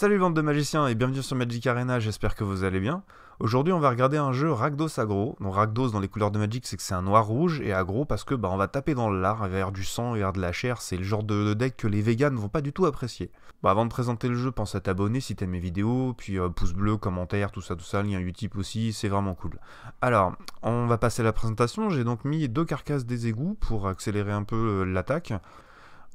Salut bande de magiciens et bienvenue sur Magic Arena, j'espère que vous allez bien. Aujourd'hui on va regarder un jeu Ragdos aggro. Donc Rakdos dans les couleurs de Magic c'est que c'est un noir rouge et agro parce que bah, on va taper dans l'art, lard, du sang, vers de la chair, c'est le genre de, deck que les vegans ne vont pas du tout apprécier. Bah, avant de présenter le jeu, pense à t'abonner si t'aimes mes vidéos, puis euh, pouce bleu, commentaire, tout ça tout ça, lien Utip aussi, c'est vraiment cool. Alors on va passer à la présentation, j'ai donc mis deux carcasses des égouts pour accélérer un peu euh, l'attaque.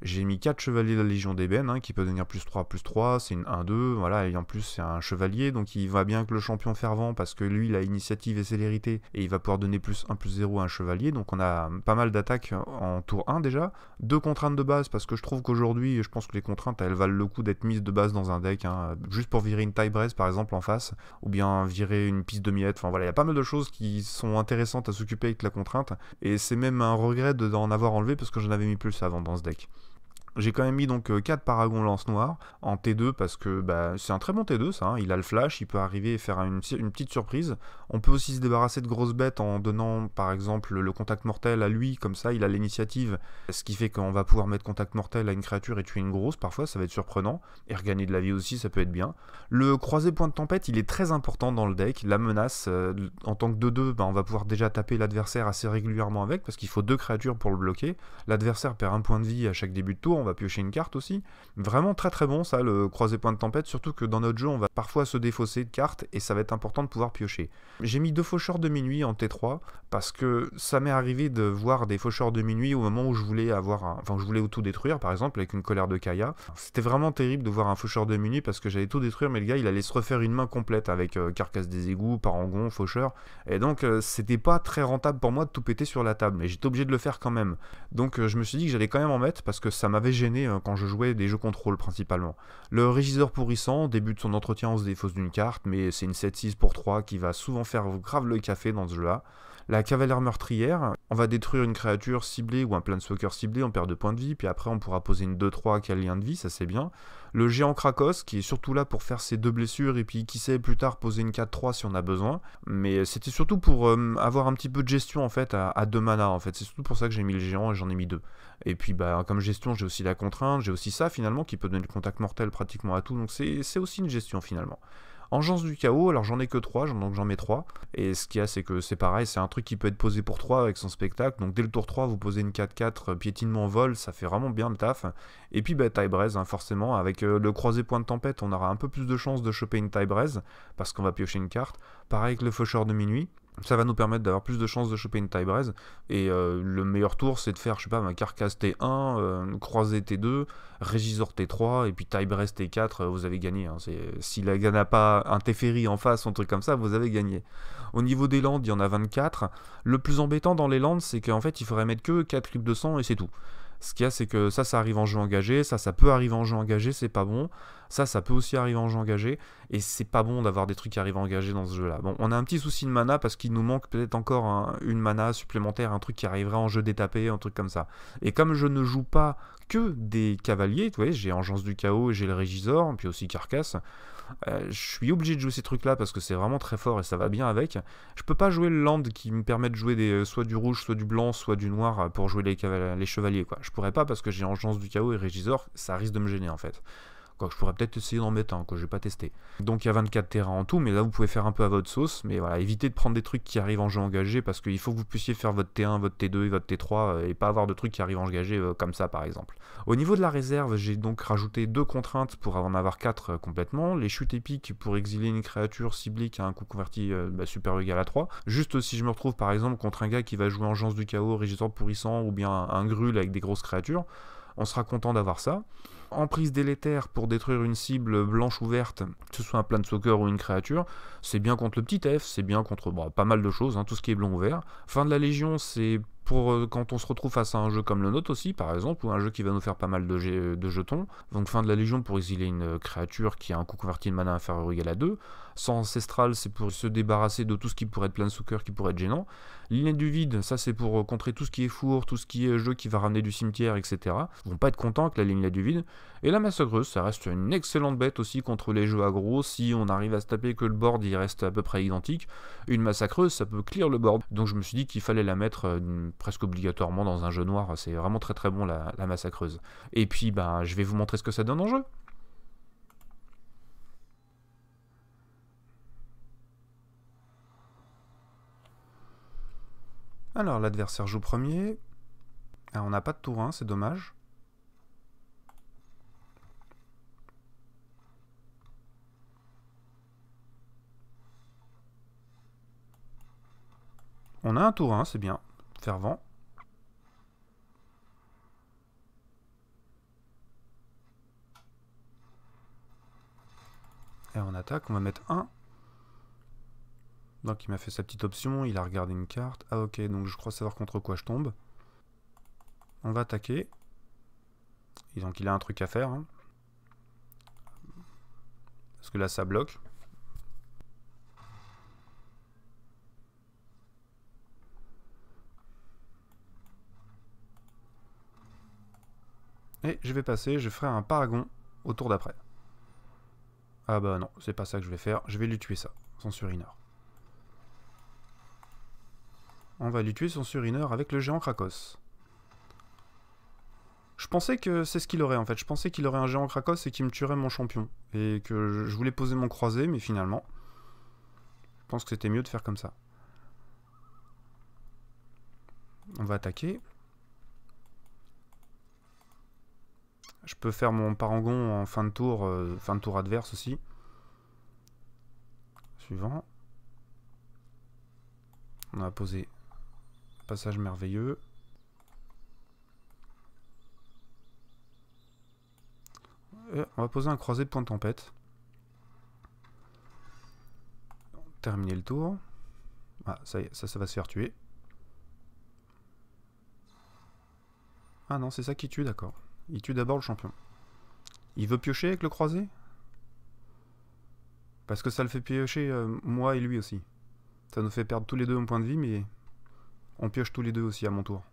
J'ai mis 4 chevaliers de la Légion d'Ébène, hein, qui peut devenir plus 3, plus 3, c'est une 1-2, voilà, et en plus c'est un chevalier, donc il va bien que le champion fervent, parce que lui il a initiative et célérité, et il va pouvoir donner plus 1, plus 0 à un chevalier, donc on a pas mal d'attaques en tour 1 déjà. Deux contraintes de base, parce que je trouve qu'aujourd'hui, je pense que les contraintes, elles valent le coup d'être mises de base dans un deck, hein, juste pour virer une taille par exemple en face, ou bien virer une piste de miettes enfin voilà, il y a pas mal de choses qui sont intéressantes à s'occuper avec la contrainte, et c'est même un regret d'en avoir enlevé, parce que j'en avais mis plus avant dans ce deck. J'ai quand même mis donc 4 euh, paragons Lance Noir en T2 parce que bah, c'est un très bon T2 ça, hein. il a le flash, il peut arriver et faire une, petite surprise. On peut aussi se débarrasser de grosses bêtes en donnant par exemple le contact mortel à lui, comme ça il a l'initiative, ce qui fait qu'on va pouvoir mettre contact mortel à une créature et tuer une grosse parfois, ça va être surprenant, et regagner de la vie aussi ça peut être bien. Le croisé point de tempête il est très important dans le deck, la menace euh, en tant que 2-2 ben, on va pouvoir déjà taper l'adversaire assez régulièrement avec parce qu'il faut deux créatures pour le bloquer, l'adversaire perd un point de vie à chaque début de tour, va piocher une carte aussi. Vraiment très très bon ça, le croisé point de tempête, surtout que dans notre jeu, on va parfois se défausser de cartes et ça va être important de pouvoir piocher. J'ai mis deux faucheurs de minuit en T3 parce que ça m'est arrivé de voir des faucheurs de minuit au moment où je voulais avoir enfin, je voulais tout détruire par exemple avec une colère de Kaya. C'était vraiment terrible de voir un faucheur de minuit parce que j'allais tout détruire, mais le gars il allait se refaire une main complète avec euh, carcasse des égouts, parangon, faucheur. Et donc euh, c'était pas très rentable pour moi de tout péter sur la table, mais j'étais obligé de le faire quand même. Donc euh, je me suis dit que j'allais quand même en mettre parce que ça m'avait gêné hein, quand je jouais des jeux contrôle principalement. Le régisseur pourrissant débute son entretien en se défausse d'une carte, mais c'est une 7-6 pour 3 qui va souvent faire grave le café dans ce jeu-là. La cavalière meurtrière, on va détruire une créature ciblée ou un planeswalker ciblé, on perd 2 points de vie, puis après on pourra poser une 2-3 qui a lien de vie, ça c'est bien. Le géant Krakos, qui est surtout là pour faire ses deux blessures et puis qui sait plus tard poser une 4-3 si on a besoin. Mais c'était surtout pour euh, avoir un petit peu de gestion en fait à, deux manas en fait. C'est surtout pour ça que j'ai mis le géant et j'en ai mis deux. Et puis bah comme gestion j'ai aussi la contrainte, j'ai aussi ça finalement qui peut donner le contact mortel pratiquement à tout. Donc c'est aussi une gestion finalement. Engeance du chaos, alors j'en ai que 3, donc j'en mets 3. Et ce qu'il y a, c'est que c'est pareil, c'est un truc qui peut être posé pour 3 avec son spectacle. Donc dès le tour 3, vous posez une 4-4, euh, piétinement vol, ça fait vraiment bien le taf. Et puis bah, tie braise, hein, forcément, avec euh, le croisé point de tempête, on aura un peu plus de chances de choper une taille braise, parce qu'on va piocher une carte. Pareil avec le faucheur de minuit, ça va nous permettre d'avoir plus de chances de choper une taille Et euh, le meilleur tour, c'est de faire, je sais pas, un carcasse T1, euh, croiser T2, régisor T3, et puis taille T4, euh, vous avez gagné. Si la n'a pas un Teferi en face, un truc comme ça, vous avez gagné. Au niveau des landes, il y en a 24. Le plus embêtant dans les landes, c'est qu'en fait, il faudrait mettre que 4 clips de sang et c'est tout. Ce qu'il y a, c'est que ça, ça arrive en jeu engagé, ça, ça peut arriver en jeu engagé, c'est pas bon. Ça, ça peut aussi arriver en jeu engagé, et c'est pas bon d'avoir des trucs qui arrivent engagés dans ce jeu-là. Bon, on a un petit souci de mana parce qu'il nous manque peut-être encore une mana supplémentaire, un truc qui arriverait en jeu détapé, un truc comme ça. Et comme je ne joue pas que des cavaliers. tu vois, j'ai Engeance du Chaos, et j'ai le Régisor, puis aussi Carcasse. Euh, je suis obligé de jouer ces trucs-là parce que c'est vraiment très fort et ça va bien avec. Je peux pas jouer le land qui me permet de jouer des, euh, soit du rouge, soit du blanc, soit du noir pour jouer les, les chevaliers. Quoi. Je pourrais pas parce que j'ai Engeance du Chaos et Régisor, ça risque de me gêner en fait je pourrais peut-être essayer d'en mettre un, que je vais pas tester. Donc il y a 24 terrains en tout, mais là vous pouvez faire un peu à votre sauce, mais voilà, évitez de prendre des trucs qui arrivent en jeu engagé, parce qu'il faut que vous puissiez faire votre T1, votre T2 et votre T3, euh, et pas avoir de trucs qui arrivent en engagé euh, comme ça par exemple. Au niveau de la réserve, j'ai donc rajouté deux contraintes pour en avoir quatre euh, complètement, les chutes épiques pour exiler une créature ciblée qui un coût converti bah, super égal à 3, juste si je me retrouve par exemple contre un gars qui va jouer en du Chaos, régisseur Pourrissant, ou bien un, un avec des grosses créatures, on sera content d'avoir ça prise délétère pour détruire une cible blanche ouverte, que ce soit un plan de soccer ou une créature, c'est bien contre le petit F, c'est bien contre bah, pas mal de choses, hein, tout ce qui est blanc ou vert. Fin de la Légion, c'est pour euh, quand on se retrouve face à un jeu comme le nôtre aussi, par exemple, ou un jeu qui va nous faire pas mal de, de jetons. Donc fin de la Légion pour exiler une euh, créature qui a un coup converti de mana inférieur ou égal à 2. Sans Ancestral, c'est pour se débarrasser de tout ce qui pourrait être plein de coeur qui pourrait être gênant. Ligne du vide, ça c'est pour euh, contrer tout ce qui est four, tout ce qui est jeu qui va ramener du cimetière, etc. Ils vont pas être contents que la ligne du vide. Et la massacreuse, ça reste une excellente bête aussi contre les jeux agro, Si on arrive à se taper que le board il reste à peu près identique, une massacreuse ça peut clear le board. Donc je me suis dit qu'il fallait la mettre presque obligatoirement dans un jeu noir. C'est vraiment très très bon la, massacreuse. Et puis ben, je vais vous montrer ce que ça donne en jeu. Alors l'adversaire joue premier. Ah, on n'a pas de tour 1, hein, c'est dommage. On a un tour 1, hein, c'est bien fervent. Et on attaque, on va mettre 1. Donc il m'a fait sa petite option, il a regardé une carte. Ah ok, donc je crois savoir contre quoi je tombe. On va attaquer. Et donc il a un truc à faire. Hein. Parce que là ça bloque. Et je vais passer, je ferai un paragon au tour d'après. Ah bah non, c'est pas ça que je vais faire. Je vais lui tuer ça, son surineur. On va lui tuer son surineur avec le géant Krakos. Je pensais que c'est ce qu'il aurait en fait. Je pensais qu'il aurait un géant Krakos et qu'il me tuerait mon champion. Et que je voulais poser mon croisé, mais finalement... Je pense que c'était mieux de faire comme ça. On va attaquer. Je peux faire mon parangon en fin de tour, euh, fin de tour adverse aussi. Suivant. On a posé passage merveilleux. on va poser un croisé de point de tempête. Terminer le tour. Ah, ça, ça, ça va se faire tuer. Ah non, c'est ça qui tue, d'accord. Il tue d'abord le champion. Il veut piocher avec le croisé Parce que ça le fait piocher euh, moi et lui aussi. Ça nous fait perdre tous les deux un point de vie, mais on pioche tous les deux aussi à mon tour.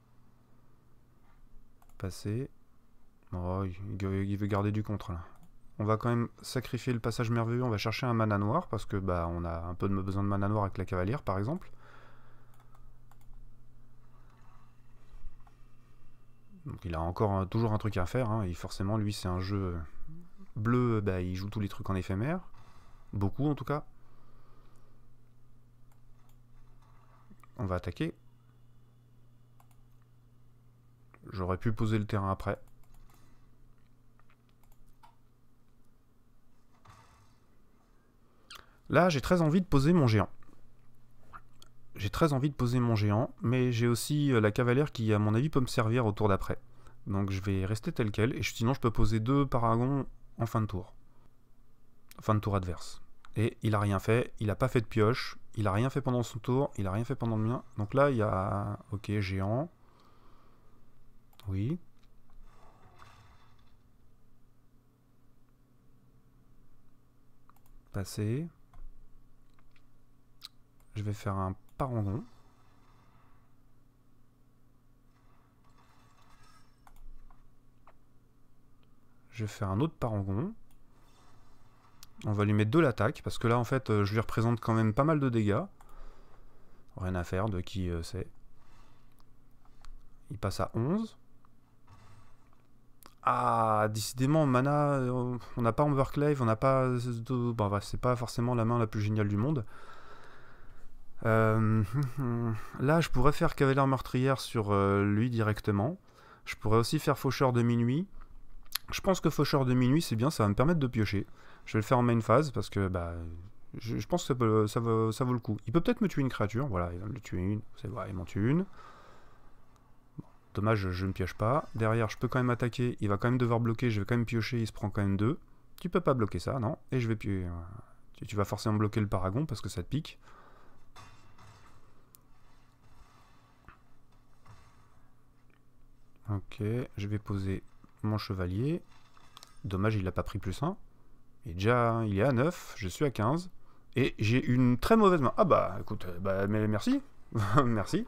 Passer. Oh, il veut garder du contre là. On va quand même sacrifier le passage merveilleux, on va chercher un mana noir, parce que bah on a un peu de besoin de mana noir avec la cavalière par exemple. il a encore toujours un truc à faire. Hein. et forcément, lui, c'est un jeu bleu. Bah, il joue tous les trucs en éphémère. Beaucoup en tout cas. On va attaquer. J'aurais pu poser le terrain après. Là, j'ai très envie de poser mon géant j'ai très envie de poser mon géant, mais j'ai aussi euh, la cavalière qui, à mon avis, peut me servir au tour d'après. Donc je vais rester tel quel, et sinon je peux poser deux paragons en fin de tour. Fin de tour adverse. Et il a rien fait, il a pas fait de pioche, il a rien fait pendant son tour, il a rien fait pendant le mien. Donc là, il y a... Ok, géant. Oui. Passer. Je vais faire un je vais faire un autre parangon On va lui mettre de l'attaque, parce que là, en fait, euh, je lui représente quand même pas mal de dégâts. Rien à faire de qui euh, c'est. Il passe à 11. Ah, décidément, mana, euh, on n'a pas Overclave, on n'a pas... c'est pas forcément la main la plus géniale du monde. Euh, là, je pourrais faire Cavalière meurtrière sur euh, lui directement. Je pourrais aussi faire Faucheur de minuit. Je pense que Faucheur de minuit, c'est bien, ça va me permettre de piocher. Je vais le faire en main phase parce que bah, je, pense que ça, vaut, le coup. Il peut peut-être me tuer une créature. Voilà, il va me tuer une. il m'en tue une. dommage, je, ne pioche pas. Derrière, je peux quand même attaquer. Il va quand même devoir bloquer. Je vais quand même piocher. Il se prend quand même deux. Tu peux pas bloquer ça, non Et je vais piocher. tu vas forcément bloquer le paragon parce que ça te pique. Ok, je vais poser mon chevalier. Dommage, il n'a pas pris plus 1. Et déjà, hein, il est à 9, je suis à 15. Et j'ai une très mauvaise main. Ah bah, écoute, euh, bah, mais merci. merci.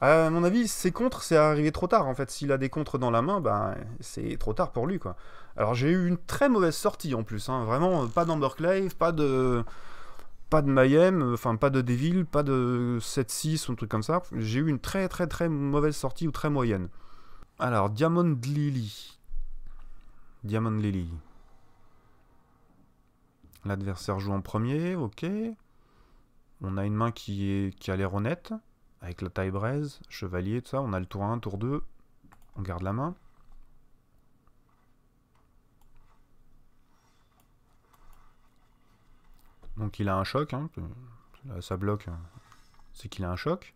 À mon avis, ses contres, c'est arrivé trop tard. En fait, s'il a des contres dans la main, bah, c'est trop tard pour lui, quoi. Alors, j'ai eu une très mauvaise sortie, en plus. Hein. Vraiment, euh, pas d'Amberclave, pas de... Pas de Mayhem, euh, enfin pas de Devil, pas de 7-6 ou un truc comme ça. J'ai eu une très très très mauvaise sortie ou très moyenne. Alors, Diamond Lily. Diamond Lily. L'adversaire joue en premier, ok. On a une main qui, est, qui a l'air honnête, avec la taille braise, chevalier, tout ça. On a le tour 1, tour 2, on garde la main. Donc il a un choc, hein. ça bloque, hein. c'est qu'il a un choc.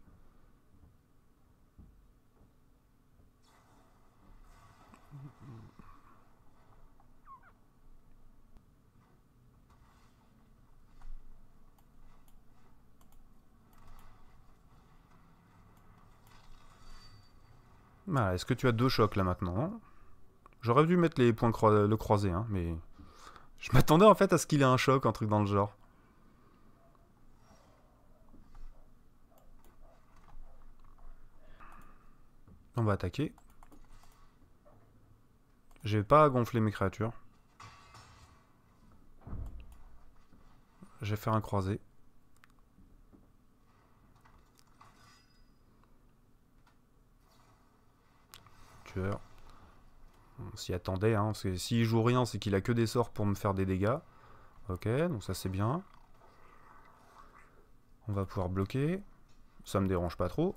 Bah, est-ce que tu as deux chocs là maintenant J'aurais dû mettre les points le croisé, hein, mais... Je m'attendais en fait à ce qu'il ait un choc, un truc dans le genre. On va attaquer. J'ai pas gonfler mes créatures. Je vais faire un croisé. On s'y attendait, hein, s'il joue rien, c'est qu'il a que des sorts pour me faire des dégâts. Ok, donc ça c'est bien. On va pouvoir bloquer. Ça me dérange pas trop.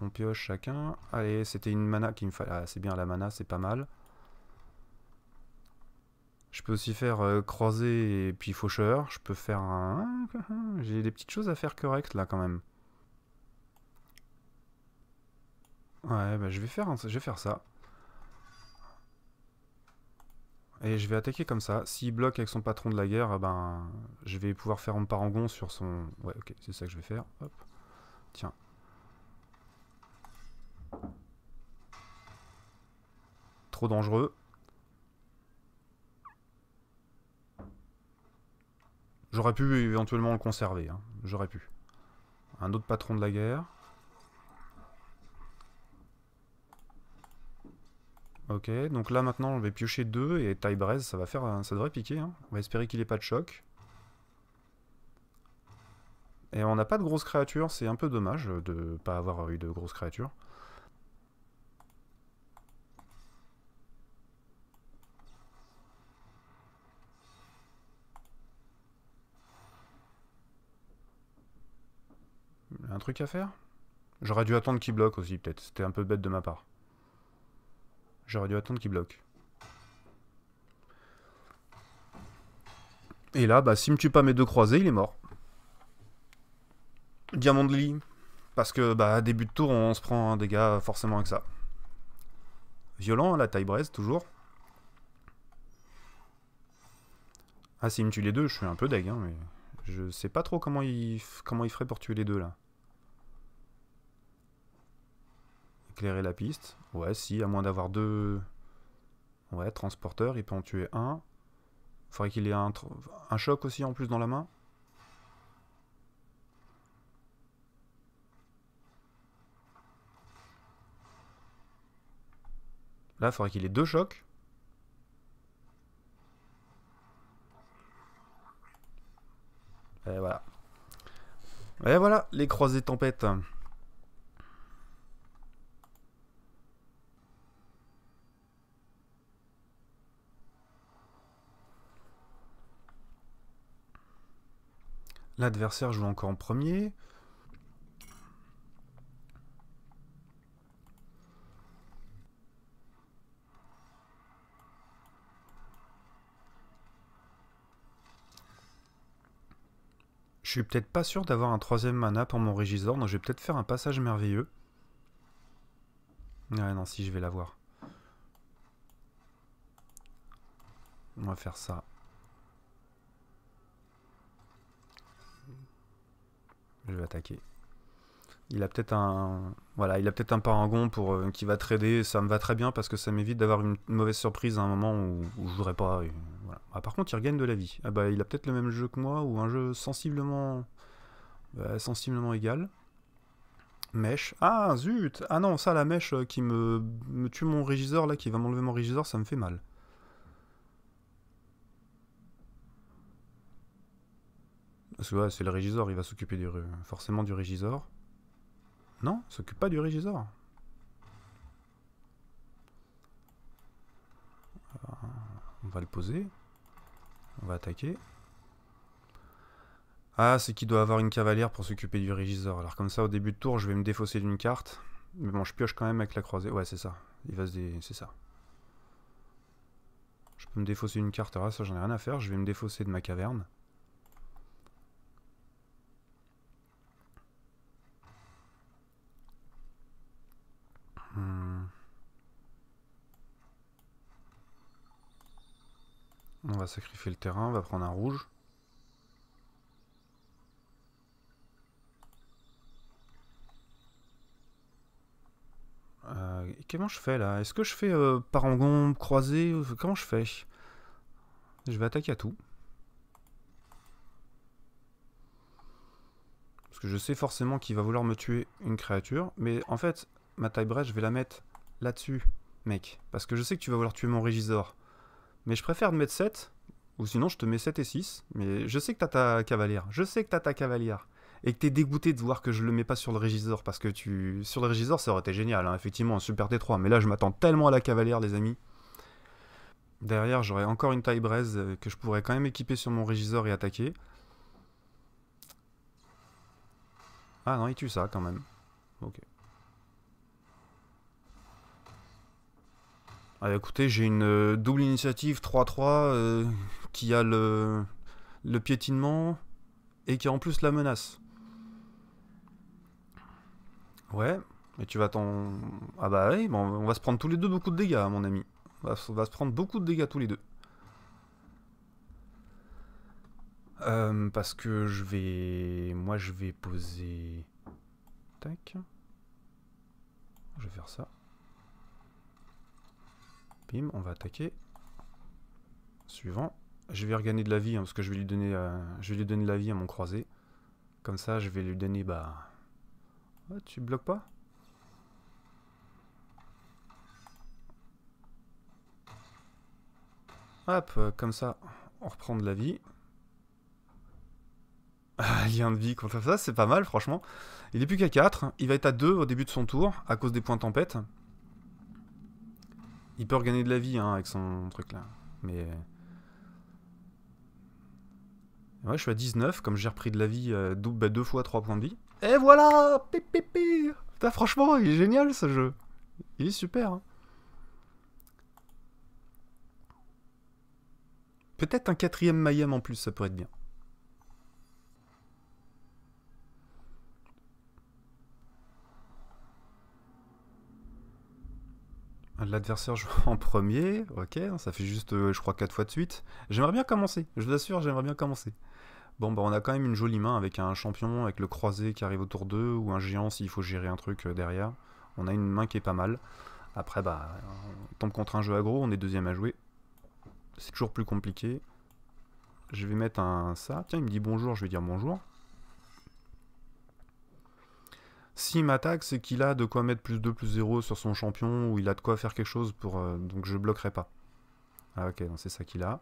On pioche chacun. Allez, c'était une mana qui me fallait. Ah, c'est bien la mana, c'est pas mal. Je peux aussi faire euh, croiser et puis faucheur. Je peux faire un... J'ai des petites choses à faire correctes là quand même. Ouais, bah je vais faire, je vais faire ça. Et je vais attaquer comme ça. S'il bloque avec son patron de la guerre, ah ben, je vais pouvoir faire un parangon sur son... Ouais, ok, c'est ça que je vais faire. Hop. Tiens. Trop dangereux. J'aurais pu éventuellement le conserver. Hein. J'aurais pu. Un autre patron de la guerre. Ok, donc là maintenant je vais piocher deux et taille ça va faire, un... ça devrait piquer. Hein. On va espérer qu'il n'ait pas de choc. Et on n'a pas de grosses créatures, c'est un peu dommage de pas avoir eu de grosses créatures. Un truc à faire J'aurais dû attendre qu'il bloque aussi peut-être, c'était un peu bête de ma part. J'aurais dû attendre qu'il bloque. Et là, bah, s'il me tue pas mes deux croisés, il est mort. Diamant de lit. Parce que, bah, début de tour, on, se prend un dégât forcément avec ça. Violent, hein, la taille braise, toujours. Ah, s'il me tue les deux, je suis un peu deg, hein, mais... Je sais pas trop comment il, comment il ferait pour tuer les deux, là. éclairer la piste. Ouais, si, à moins d'avoir deux. Ouais, transporteur, il peut en tuer un. Faudrait qu'il ait un, un choc aussi en plus dans la main. Là, faudrait qu'il ait deux chocs. Et voilà. Et voilà, les croisés tempêtes. L'adversaire joue encore en premier. Je suis peut-être pas sûr d'avoir un troisième mana pour mon Régisor, donc je vais peut-être faire un passage merveilleux. non, si, je vais l'avoir. On va faire ça. je vais attaquer. Il a peut-être un, voilà, il a peut-être un parangon pour euh, qui va trader. Ça me va très bien parce que ça m'évite d'avoir une mauvaise surprise à un moment où, je je voudrais pas. Ah, par contre, il regagne de la vie. Ah bah, il a peut-être le même jeu que moi ou un jeu sensiblement, euh, sensiblement égal. Mèche. Ah zut. Ah non, ça, la mèche euh, qui me, me tue mon régisseur là, qui va m'enlever mon régisseur, ça me fait mal. Parce que c'est le régisor, il va s'occuper du, forcément du régisor. Non, il s'occupe pas du régisor. Euh, on va le poser. On va attaquer. Ah, c'est qu'il doit avoir une cavalière pour s'occuper du régisor. Alors comme ça, au début de tour, je vais me défausser d'une carte. Mais bon, je pioche quand même avec la croisée. Ouais, c'est ça. Il va se C'est ça. Je peux me défausser d'une carte. Ah, ça, j'en ai rien à faire. Je vais me défausser de ma caverne. On va sacrifier le terrain, on va prendre un rouge. Euh, comment je fais là Est-ce que je fais euh, parangon, croisé Comment je fais Je vais attaquer à tout. Parce que je sais forcément qu'il va vouloir me tuer une créature. Mais en fait, ma taille brèche, je vais la mettre là-dessus, mec. Parce que je sais que tu vas vouloir tuer mon Régisor. Mais je préfère de mettre 7, ou sinon je te mets 7 et 6. Mais je sais que t'as ta cavalière, je sais que t'as ta cavalière. Et que t'es dégoûté de voir que je le mets pas sur le régisseur, parce que tu sur le régisseur ça aurait été génial, hein. effectivement, un super T3. Mais là je m'attends tellement à la cavalière, les amis. Derrière j'aurais encore une taille braise euh, que je pourrais quand même équiper sur mon régisseur et attaquer. Ah non, il tue ça quand même. Ok. Ah, écoutez, j'ai une euh, double initiative 3-3 euh, qui a le, piétinement et qui a en plus la menace. Ouais, mais tu vas t'en... Ah bah oui, bon, on va se prendre tous les deux beaucoup de dégâts, mon ami. On va, se prendre beaucoup de dégâts tous les deux. Euh, parce que je vais... Moi, je vais poser... Tac. Je vais faire ça on va attaquer. Suivant. Je vais regagner de la vie, hein, parce que je vais, lui donner, euh, je vais lui donner de la vie à mon croisé. Comme ça, je vais lui donner... Bah... Ah, tu bloques pas Hop, euh, comme ça, on reprend de la vie. il ah, lien de vie fait ça, c'est pas mal, franchement. Il est plus qu'à 4. Hein. Il va être à 2 au début de son tour, à cause des points tempête. Il peut regagner de la vie hein, avec son truc là. Mais. Euh, ouais, je suis à 19, comme j'ai repris de la vie euh, bah, deux, fois 3 points de vie. Et voilà Pipipi Putain, franchement, il est génial ce jeu. Il est super. Hein. Peut-être un quatrième Mayhem en plus, ça pourrait être bien. L'adversaire joue en premier, ok, hein, ça fait juste, euh, je crois, 4 fois de suite. J'aimerais bien commencer, je vous assure, j'aimerais bien commencer. Bon, bah on a quand même une jolie main avec un champion, avec le croisé qui arrive autour d'eux, ou un géant s'il faut gérer un truc euh, derrière. On a une main qui est pas mal. Après, bah, on tombe contre un jeu aggro, on est deuxième à jouer. C'est toujours plus compliqué. Je vais mettre un ça. Tiens, il me dit bonjour, je vais dire bonjour. S'il m'attaque, c'est qu'il a de quoi mettre plus 2, plus 0 sur son champion, ou il a de quoi faire quelque chose, pour, euh, donc je bloquerai pas. Ah ok, c'est ça qu'il a.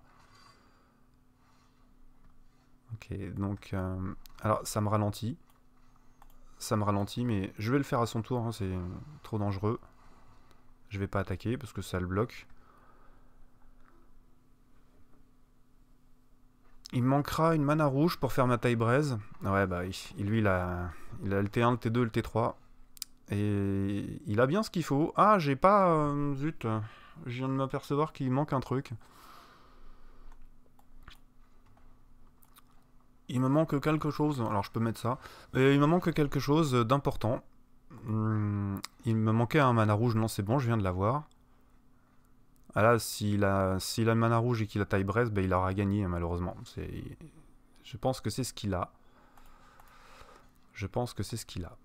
Ok, donc... Euh, alors, ça me ralentit. Ça me ralentit, mais je vais le faire à son tour, hein, c'est trop dangereux. Je vais pas attaquer, parce que ça le bloque. Il manquera une mana rouge pour faire ma taille braise. Ouais, bah, il, lui, il a, il le T1, le T2, le T3. Et il a bien ce qu'il faut. Ah, j'ai pas... Euh, zut, je viens de m'apercevoir qu'il manque un truc. Il me manque quelque chose. Alors, je peux mettre ça. il me manque quelque chose d'important. Hmm, il me manquait un mana rouge. Non, c'est bon, je viens de l'avoir. Ah là, s'il a, s'il a le mana rouge et qu'il a taille braise, ben il aura gagné, malheureusement. C'est, Je pense que c'est ce qu'il a. Je pense que c'est ce qu'il a.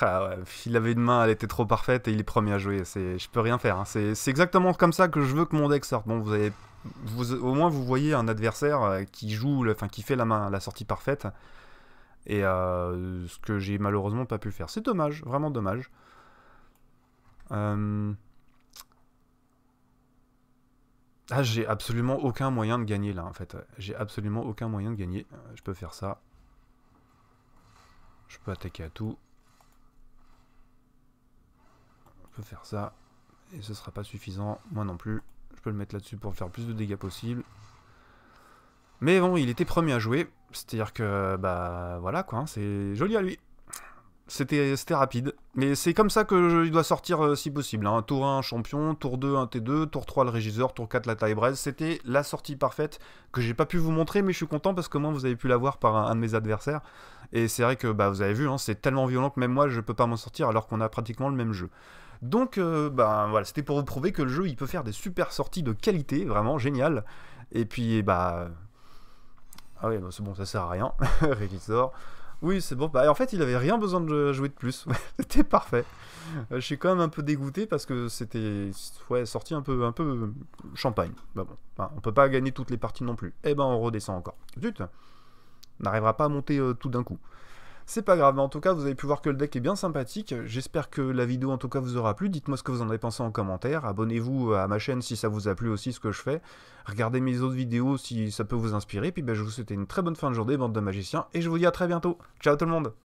Ah il avait une main, elle était trop parfaite et il est premier à jouer. C'est, je peux rien faire. Hein. C'est, exactement comme ça que je veux que mon deck sorte. Bon, vous avez, au moins vous voyez un adversaire euh, qui joue, enfin qui fait la main, la sortie parfaite. Et euh, ce que j'ai malheureusement pas pu faire. C'est dommage, vraiment dommage. Euh, ah, j'ai absolument aucun moyen de gagner là en fait. J'ai absolument aucun moyen de gagner. Euh, je peux faire ça. Je peux attaquer à tout. Je peux faire ça. Et ce sera pas suffisant. Moi non plus. Je peux le mettre là-dessus pour faire plus de dégâts possible. Mais bon, il était premier à jouer. C'est-à-dire que, bah voilà quoi, hein, c'est joli à lui. C'était rapide. Mais c'est comme ça que il doit sortir euh, si possible. Hein. Tour 1, champion. Tour 2, un T2. Tour 3, le régisseur. Tour 4, la taille braise. C'était la sortie parfaite que j'ai pas pu vous montrer, mais je suis content parce que moi, vous avez pu la voir par un, de mes adversaires. Et c'est vrai que bah, vous avez vu, hein, c'est tellement violent que même moi, je peux pas m'en sortir alors qu'on a pratiquement le même jeu. Donc, euh, bah, voilà, c'était pour vous prouver que le jeu, il peut faire des super sorties de qualité, vraiment génial. Et puis, bah... Ah oui, c'est bon, ça sert à rien. régisseur. Oui, c'est bon. Bah, en fait, il avait rien besoin de jouer de plus. c'était parfait. Euh, je suis quand même un peu dégoûté parce que c'était sorti un peu, un peu champagne. Bah bon, on peut pas gagner toutes les parties non plus. Eh ben, on redescend encore. Zut n'arrivera pas à monter euh, tout d'un coup. C'est pas grave, mais en tout cas, vous avez pu voir que le deck est bien sympathique. J'espère que la vidéo, en tout cas, vous aura plu. Dites-moi ce que vous en avez pensé en commentaire. Abonnez-vous euh, à ma chaîne si ça vous a plu aussi ce que je fais. Regardez mes autres vidéos si ça peut vous inspirer. Puis ben, je vous souhaite une très bonne fin de journée, bande de magiciens, et je vous dis à très bientôt. Ciao tout le monde